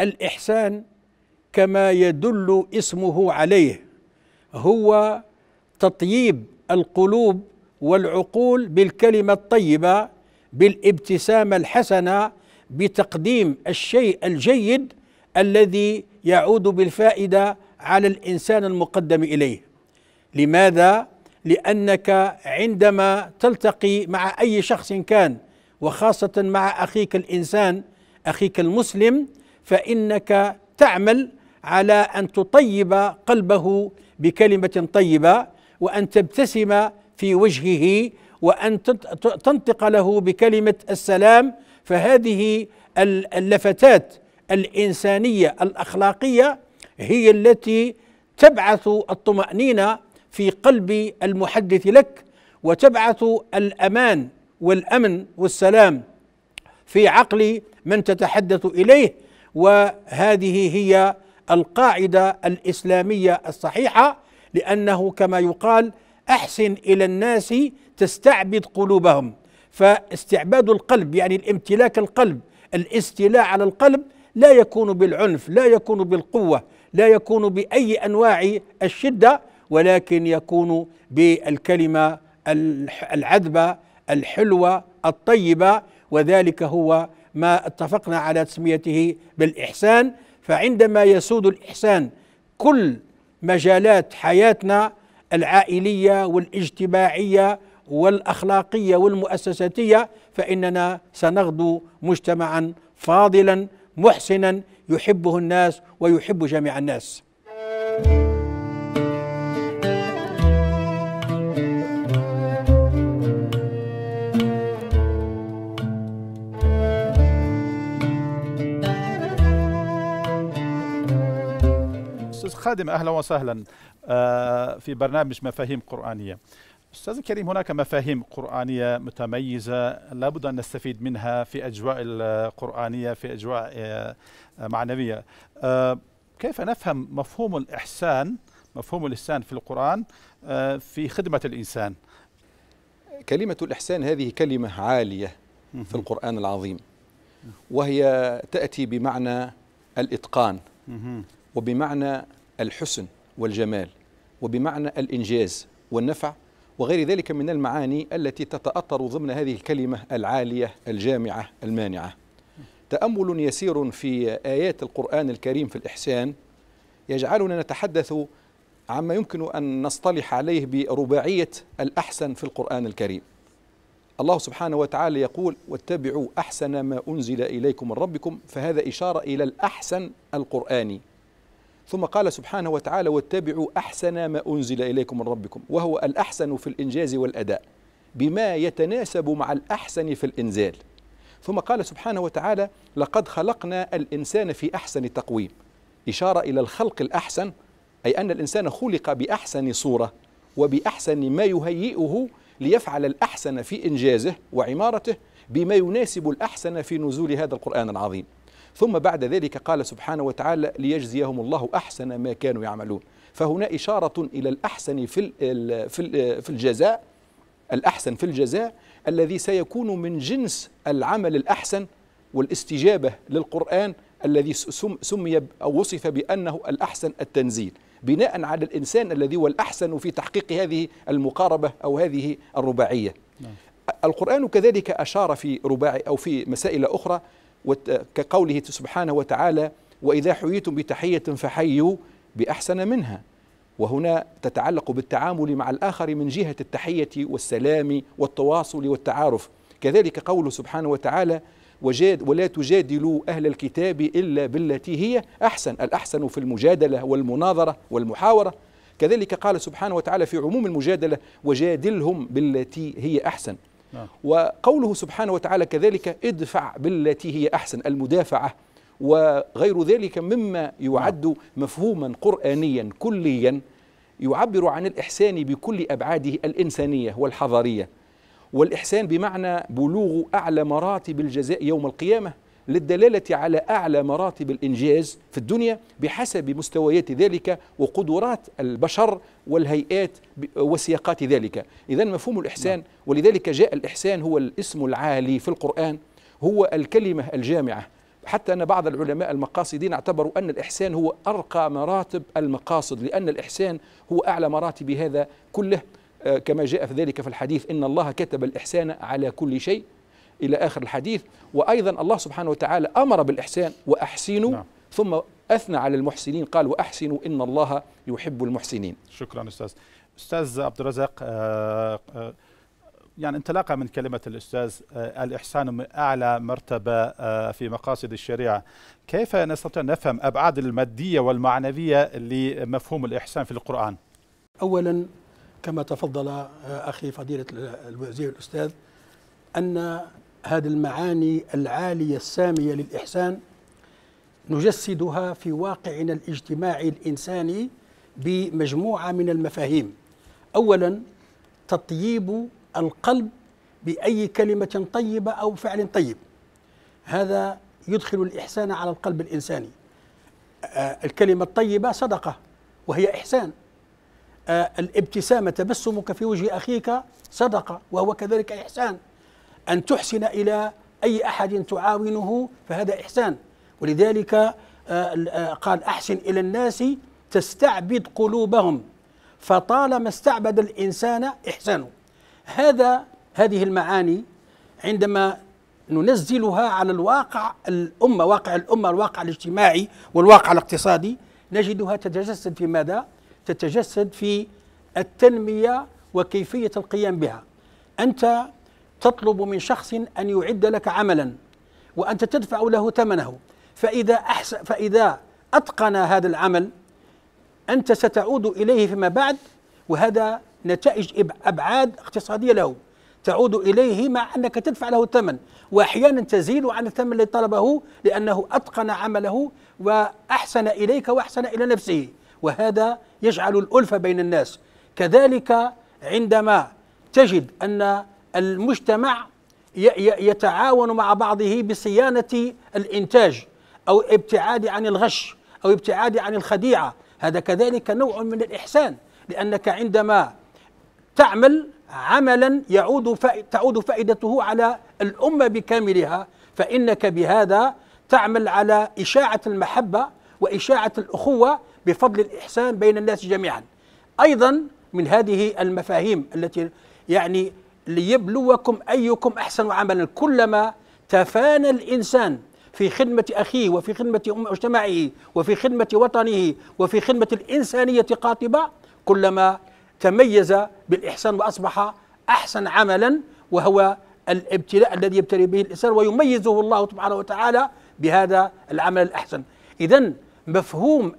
الإحسان كما يدل اسمه عليه هو تطييب القلوب والعقول بالكلمة الطيبة بالابتسامة الحسنة بتقديم الشيء الجيد الذي يعود بالفائدة على الإنسان المقدم إليه لماذا؟ لأنك عندما تلتقي مع أي شخص كان وخاصة مع أخيك الإنسان أخيك المسلم فانك تعمل على ان تطيب قلبه بكلمه طيبه وان تبتسم في وجهه وان تنطق له بكلمه السلام فهذه اللفتات الانسانيه الاخلاقيه هي التي تبعث الطمانينه في قلب المحدث لك وتبعث الامان والامن والسلام في عقل من تتحدث اليه وهذه هي القاعده الاسلاميه الصحيحه لانه كما يقال احسن الى الناس تستعبد قلوبهم فاستعباد القلب يعني الامتلاك القلب الاستيلاء على القلب لا يكون بالعنف لا يكون بالقوه لا يكون باي انواع الشده ولكن يكون بالكلمه العذبه الحلوه الطيبه وذلك هو ما اتفقنا على تسميته بالإحسان فعندما يسود الإحسان كل مجالات حياتنا العائلية والاجتماعية والأخلاقية والمؤسساتية فإننا سنغدو مجتمعا فاضلا محسنا يحبه الناس ويحب جميع الناس thank you استاذ خادم اهلا وسهلا آه، في برنامج مفاهيم قرانيه استاذ الكريم هناك مفاهيم قرانيه متميزه لابد ان نستفيد منها في اجواء القرانيه في اجواء آه، معنويه آه، كيف نفهم مفهوم الاحسان مفهوم الإحسان في القرآن في خدمة الإنسان كلمة الإحسان هذه كلمة عالية في القرآن العظيم وهي تأتي بمعنى الإتقان وبمعنى الحسن والجمال وبمعنى الإنجاز والنفع وغير ذلك من المعاني التي تتأطر ضمن هذه الكلمة العالية الجامعة المانعة تأمل يسير في آيات القرآن الكريم في الإحسان يجعلنا نتحدث عما يمكن أن نصطلح عليه برباعية الأحسن في القرآن الكريم الله سبحانه وتعالى يقول واتبعوا أحسن ما أنزل إليكم من ربكم فهذا إشارة إلى الأحسن القرآني ثم قال سبحانه وتعالى واتبعوا أحسن ما أنزل إليكم من ربكم وهو الأحسن في الإنجاز والأداء بما يتناسب مع الأحسن في الإنزال ثم قال سبحانه وتعالى لقد خلقنا الإنسان في أحسن تقويم إشارة إلى الخلق الأحسن أي أن الإنسان خلق بأحسن صورة وبأحسن ما يهيئه ليفعل الأحسن في إنجازه وعمارته بما يناسب الأحسن في نزول هذا القرآن العظيم ثم بعد ذلك قال سبحانه وتعالى ليجزيهم الله أحسن ما كانوا يعملون فهنا إشارة إلى الأحسن في في الجزاء الأحسن في الجزاء الذي سيكون من جنس العمل الأحسن والاستجابة للقرآن الذي سمي أو وصف بأنه الأحسن التنزيل بناء على الإنسان الذي هو الأحسن في تحقيق هذه المقاربة أو هذه الرباعية نعم. القرآن كذلك أشار في رباعي أو في مسائل أخرى كقوله سبحانه وتعالى وإذا حييتم بتحية فحيوا بأحسن منها وهنا تتعلق بالتعامل مع الآخر من جهة التحية والسلام والتواصل والتعارف كذلك قوله سبحانه وتعالى وجاد ولا تجادلوا أهل الكتاب إلا بالتي هي أحسن الأحسن في المجادلة والمناظرة والمحاورة كذلك قال سبحانه وتعالى في عموم المجادلة وجادلهم بالتي هي أحسن نعم. وقوله سبحانه وتعالى كذلك ادفع بالتي هي أحسن المدافعة وغير ذلك مما يعد نعم. مفهوما قرآنيا كليا يعبر عن الإحسان بكل أبعاده الإنسانية والحضارية والإحسان بمعنى بلوغ أعلى مراتب الجزاء يوم القيامة للدلالة على أعلى مراتب الإنجاز في الدنيا بحسب مستويات ذلك وقدرات البشر والهيئات وسياقات ذلك إذا مفهوم الإحسان نعم. ولذلك جاء الإحسان هو الاسم العالي في القرآن هو الكلمة الجامعة حتى أن بعض العلماء المقاصدين اعتبروا أن الإحسان هو أرقى مراتب المقاصد لأن الإحسان هو أعلى مراتب هذا كله آه، كما جاء في ذلك في الحديث إن الله كتب الإحسان على كل شيء إلى آخر الحديث وأيضا الله سبحانه وتعالى أمر بالإحسان وأحسنوا نعم. ثم أثنى على المحسنين قال وأحسنوا إن الله يحب المحسنين شكرا أستاذ أستاذ عبد الرزاق آه، آه، يعني انطلاقا من كلمة الأستاذ آه، الإحسان من أعلى مرتبة في مقاصد الشريعة كيف نستطيع أن نفهم أبعاد المادية والمعنوية لمفهوم الإحسان في القرآن أولا كما تفضل أخي فضيلة الوزير الأستاذ أن هذه المعاني العالية السامية للإحسان نجسدها في واقعنا الاجتماعي الإنساني بمجموعة من المفاهيم أولا تطييب القلب بأي كلمة طيبة أو فعل طيب هذا يدخل الإحسان على القلب الإنساني آه، الكلمة الطيبة صدقة وهي إحسان آه، الابتسامة تبسمك في وجه أخيك صدقة وهو كذلك إحسان أن تحسن إلى أي أحد تعاونه فهذا إحسان ولذلك آه، آه، قال أحسن إلى الناس تستعبد قلوبهم فطالما استعبد الإنسان إحسانه هذا هذه المعاني عندما ننزلها على الواقع الأمة واقع الأمة الواقع الاجتماعي والواقع الاقتصادي نجدها تتجسد في ماذا؟ تتجسد في التنمية وكيفية القيام بها أنت تطلب من شخص أن يعد لك عملا وأنت تدفع له ثمنه فإذا أحسن فإذا أتقن هذا العمل أنت ستعود إليه فيما بعد وهذا نتائج أبعاد اقتصادية له تعود إليه مع أنك تدفع له الثمن وأحيانا تزيد عن الثمن الذي طلبه لأنه أتقن عمله وأحسن إليك وأحسن إلى نفسه وهذا يجعل الألفة بين الناس كذلك عندما تجد أن المجتمع يتعاون مع بعضه بصيانة الإنتاج أو ابتعاد عن الغش أو ابتعاد عن الخديعة هذا كذلك نوع من الإحسان لأنك عندما تعمل عملا يعود تعود فائدته على الأمة بكاملها فإنك بهذا تعمل على إشاعة المحبة وإشاعة الأخوة بفضل الإحسان بين الناس جميعا أيضا من هذه المفاهيم التي يعني ليبلوكم أيكم أحسن عملا كلما تفانى الإنسان في خدمة أخيه وفي خدمة مجتمعه وفي خدمة وطنه وفي خدمة الإنسانية قاطبة كلما تميز بالإحسان وأصبح أحسن عملا وهو الابتلاء الذي يبتلي به الإنسان ويميزه الله سبحانه وتعالى بهذا العمل الأحسن إذا مفهوم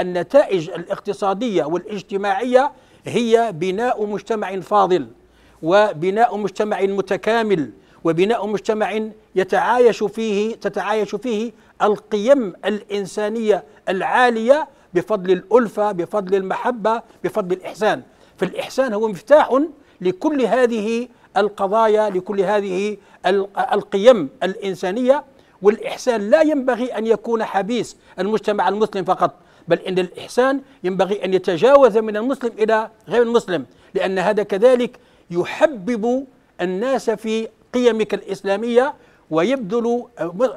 النتائج الاقتصادية والاجتماعية هي بناء مجتمع فاضل وبناء مجتمع متكامل وبناء مجتمع يتعايش فيه تتعايش فيه القيم الإنسانية العالية بفضل الألفة بفضل المحبة بفضل الإحسان فالإحسان هو مفتاح لكل هذه القضايا لكل هذه القيم الإنسانية والإحسان لا ينبغي أن يكون حبيس المجتمع المسلم فقط بل إن الإحسان ينبغي أن يتجاوز من المسلم إلى غير المسلم لأن هذا كذلك يحبب الناس في قيمك الإسلامية ويبذل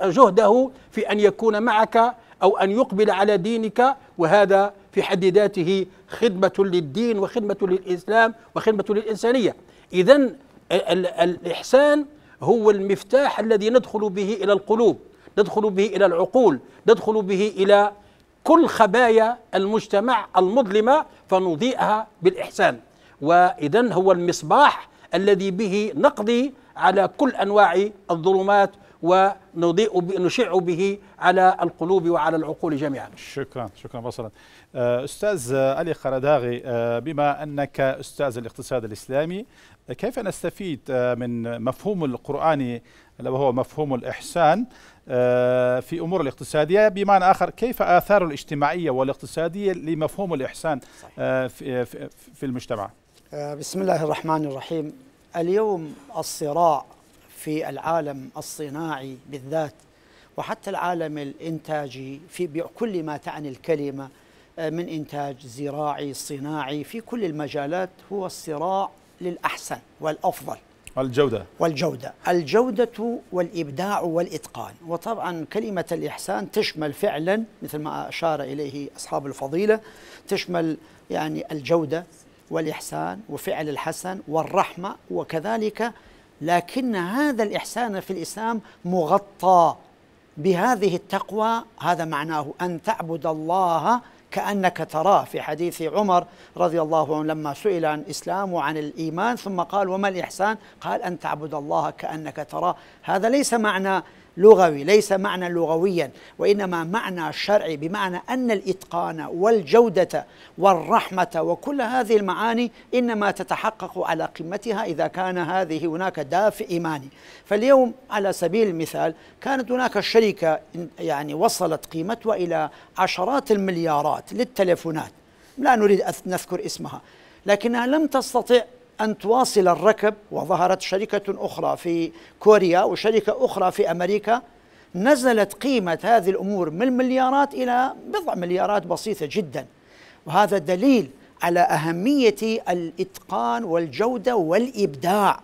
جهده في أن يكون معك أو أن يقبل على دينك وهذا في حد ذاته خدمة للدين وخدمة للإسلام وخدمة للإنسانية إذا الإحسان هو المفتاح الذي ندخل به إلى القلوب ندخل به إلى العقول ندخل به إلى كل خبايا المجتمع المظلمة فنضيئها بالإحسان وإذا هو المصباح الذي به نقضي على كل أنواع الظلمات ونضيء نشع به على القلوب وعلى العقول جميعا شكرا شكرا بصلا آه، أستاذ علي خرداغي آه، بما أنك أستاذ الاقتصاد الإسلامي كيف نستفيد آه، من مفهوم القرآني وهو مفهوم الإحسان في أمور الاقتصادية بمعنى آخر كيف آثاره الاجتماعية والاقتصادية لمفهوم الإحسان في المجتمع آه، بسم الله الرحمن الرحيم اليوم الصراع في العالم الصناعي بالذات وحتى العالم الانتاجي في كل ما تعني الكلمه آه، من انتاج زراعي صناعي في كل المجالات هو الصراع للاحسن والافضل الجودة والجودة الجودة والإبداع والإتقان وطبعا كلمة الإحسان تشمل فعلا مثل ما أشار إليه أصحاب الفضيلة تشمل يعني الجودة والإحسان وفعل الحسن والرحمة وكذلك لكن هذا الإحسان في الإسلام مغطى بهذه التقوى هذا معناه أن تعبد الله كأنك تراه في حديث عمر رضي الله عنه لما سئل عن الإسلام وعن الإيمان ثم قال وما الإحسان قال أن تعبد الله كأنك تراه هذا ليس معنى لغوي ليس معنى لغويا وإنما معنى شرعي بمعنى أن الإتقان والجودة والرحمة وكل هذه المعاني إنما تتحقق على قمتها إذا كان هذه هناك دافع إيماني فاليوم على سبيل المثال كانت هناك شركة يعني وصلت قيمتها إلى عشرات المليارات للتلفونات لا نريد أن نذكر اسمها لكنها لم تستطع أن تواصل الركب وظهرت شركة أخرى في كوريا وشركة أخرى في أمريكا نزلت قيمة هذه الأمور من مليارات إلى بضع مليارات بسيطة جدا وهذا دليل على أهمية الإتقان والجودة والإبداع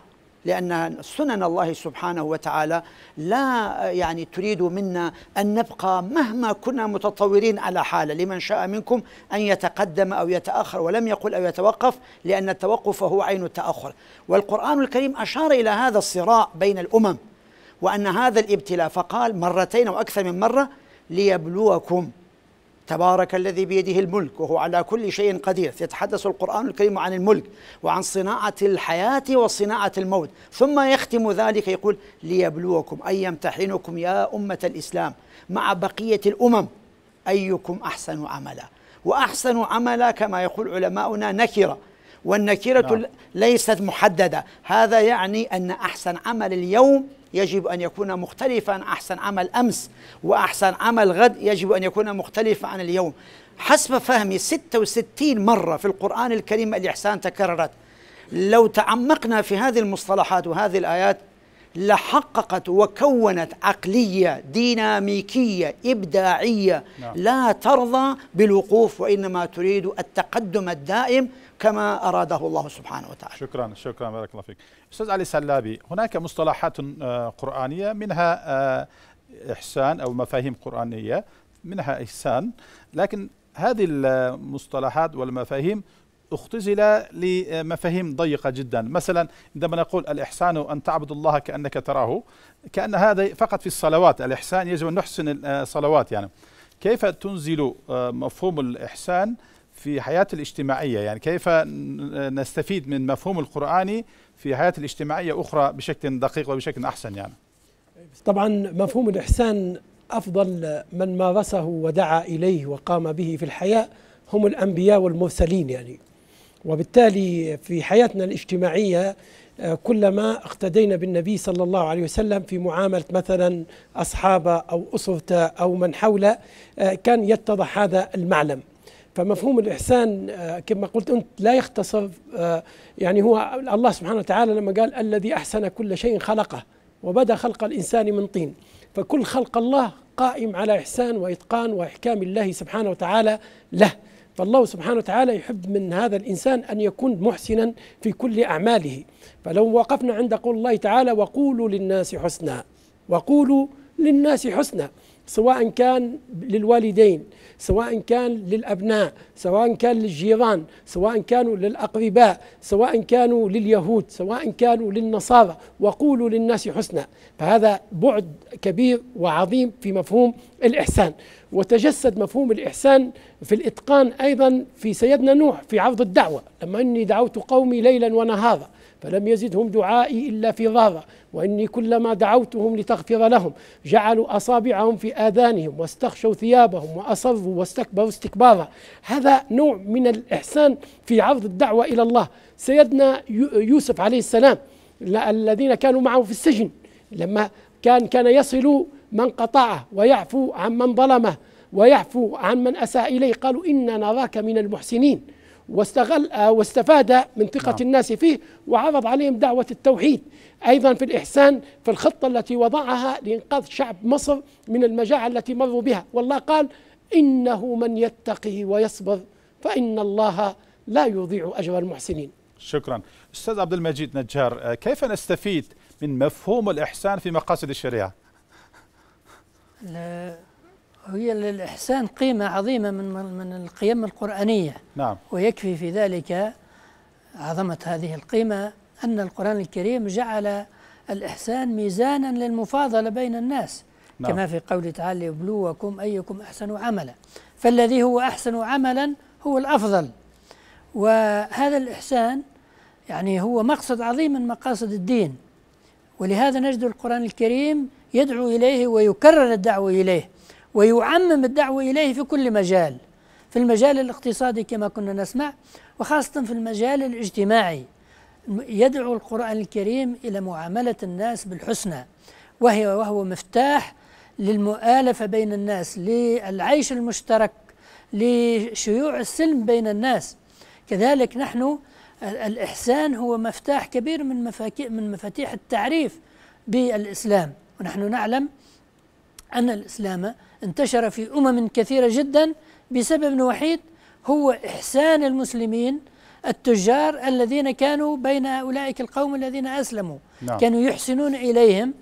لأن سنن الله سبحانه وتعالى لا يعني تريد منا أن نبقى مهما كنا متطورين على حالة لمن شاء منكم أن يتقدم أو يتأخر ولم يقل أو يتوقف لأن التوقف هو عين التأخر والقرآن الكريم أشار إلى هذا الصراع بين الأمم وأن هذا الابتلاء فقال مرتين أو أكثر من مرة ليبلوكم تبارك الذي بيده الملك وهو على كل شيء قدير يتحدث القرآن الكريم عن الملك وعن صناعة الحياة وصناعة الموت ثم يختم ذلك يقول ليبلوكم أي يمتحنكم يا أمة الإسلام مع بقية الأمم أيكم أحسن عملا وأحسن عملا كما يقول علماؤنا نكرة والنكرة نعم. ليست محددة هذا يعني أن أحسن عمل اليوم يجب أن يكون مختلفا أحسن عمل أمس وأحسن عمل غد يجب أن يكون مختلفا عن اليوم حسب فهمي 66 مرة في القرآن الكريم الإحسان تكررت لو تعمقنا في هذه المصطلحات وهذه الآيات لحققت وكونت عقلية ديناميكية إبداعية نعم. لا ترضى بالوقوف وإنما تريد التقدم الدائم كما أراده الله سبحانه وتعالى شكرا شكرا بارك الله فيك أستاذ علي سلابي هناك مصطلحات آه، قرآنية منها آه، إحسان أو مفاهيم قرآنية منها إحسان لكن هذه المصطلحات والمفاهيم اختزل لمفاهيم ضيقة جدا مثلا عندما نقول الإحسان أن تعبد الله كأنك تراه كأن هذا فقط في الصلوات الإحسان يجب أن نحسن آه، الصلوات يعني كيف تنزل مفهوم الإحسان في حياة الاجتماعية يعني كيف نستفيد من مفهوم القرآني في حياة الاجتماعية أخرى بشكل دقيق وبشكل أحسن يعني طبعا مفهوم الإحسان أفضل من مارسه ودعا إليه وقام به في الحياة هم الأنبياء والمرسلين يعني وبالتالي في حياتنا الاجتماعية آه، كلما اقتدينا بالنبي صلى الله عليه وسلم في معاملة مثلا أصحابه أو أسرته أو من حوله آه، كان يتضح هذا المعلم فمفهوم الإحسان آه، كما قلت أنت لا يختصر آه، يعني هو الله سبحانه وتعالى لما قال الذي أحسن كل شيء خلقه وبدا خلق الإنسان من طين فكل خلق الله قائم على إحسان وإتقان وإحكام الله سبحانه وتعالى له فالله سبحانه وتعالى يحب من هذا الإنسان أن يكون محسنا في كل أعماله فلو وقفنا عند قول الله تعالى وقولوا للناس حسنا وقولوا للناس حسنا سواء كان للوالدين سواء كان للأبناء سواء كان للجيران سواء كانوا للأقرباء سواء كانوا لليهود سواء كانوا للنصارى وقولوا للناس حسنا فهذا بعد كبير وعظيم في مفهوم الإحسان وتجسد مفهوم الإحسان في الإتقان أيضا في سيدنا نوح في عرض الدعوة لما أني دعوت قومي ليلا ونهارا فلم يزدهم دعائي إلا فراغا وإني كلما دعوتهم لتغفر لهم جعلوا أصابعهم في آذانهم واستخشوا ثيابهم وأصروا واستكبروا استكبارا هذا نوع من الإحسان في عرض الدعوة إلى الله سيدنا يوسف عليه السلام الذين كانوا معه في السجن لما كان كان يصل من قطعه ويعفو عن من ظلمه ويعفو عن من أساء إليه قالوا إنا نراك من المحسنين واستغل آه، واستفاد من ثقة نعم. الناس فيه وعرض عليهم دعوة التوحيد أيضا في الإحسان في الخطة التي وضعها لإنقاذ شعب مصر من المجاعة التي مروا بها والله قال إنه من يتقي ويصبر فإن الله لا يضيع أجر المحسنين شكرا أستاذ عبد المجيد نجار آه، كيف نستفيد من مفهوم الإحسان في مقاصد الشريعة؟ هي للإحسان قيمة عظيمة من من القيم القرآنية نعم ويكفي في ذلك عظمة هذه القيمة أن القرآن الكريم جعل الإحسان ميزانا للمفاضلة بين الناس نعم. كما في قوله تعالى يبلوكم أيكم أحسن عملا فالذي هو أحسن عملا هو الأفضل وهذا الإحسان يعني هو مقصد عظيم من مقاصد الدين ولهذا نجد القرآن الكريم يدعو إليه ويكرر الدعوة إليه ويعمم الدعوة إليه في كل مجال في المجال الاقتصادي كما كنا نسمع وخاصة في المجال الاجتماعي يدعو القرآن الكريم إلى معاملة الناس بالحسنى وهي وهو مفتاح للمؤالفة بين الناس للعيش المشترك لشيوع السلم بين الناس كذلك نحن الإحسان هو مفتاح كبير من من مفاتيح التعريف بالإسلام ونحن نعلم أن الإسلام انتشر في أمم كثيرة جدا بسبب وحيد هو إحسان المسلمين التجار الذين كانوا بين أولئك القوم الذين أسلموا نعم. كانوا يحسنون إليهم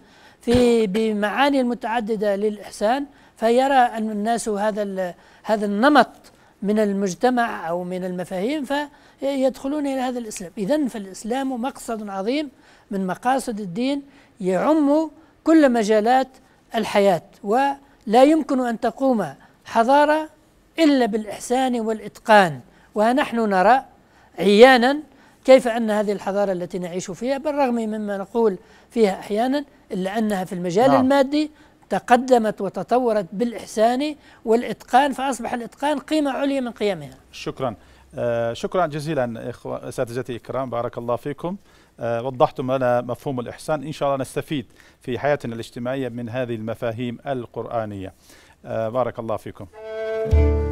في بمعاني المتعددة للإحسان فيرى أن الناس هذا هذا النمط من المجتمع أو من المفاهيم فيدخلون إلى هذا الإسلام إذا فالإسلام مقصد عظيم من مقاصد الدين يعم كل مجالات الحياة و لا يمكن أن تقوم حضارة إلا بالإحسان والإتقان ونحن نرى عيانا كيف أن هذه الحضارة التي نعيش فيها بالرغم مما نقول فيها أحيانا إلا أنها في المجال نعم. المادي تقدمت وتطورت بالإحسان والإتقان فأصبح الإتقان قيمة عليا من قيمها شكرا آه شكرا جزيلا أساتذتي إكرام بارك الله فيكم آه، وضحتم لنا مفهوم الإحسان إن شاء الله نستفيد في حياتنا الاجتماعية من هذه المفاهيم القرآنية آه، بارك الله فيكم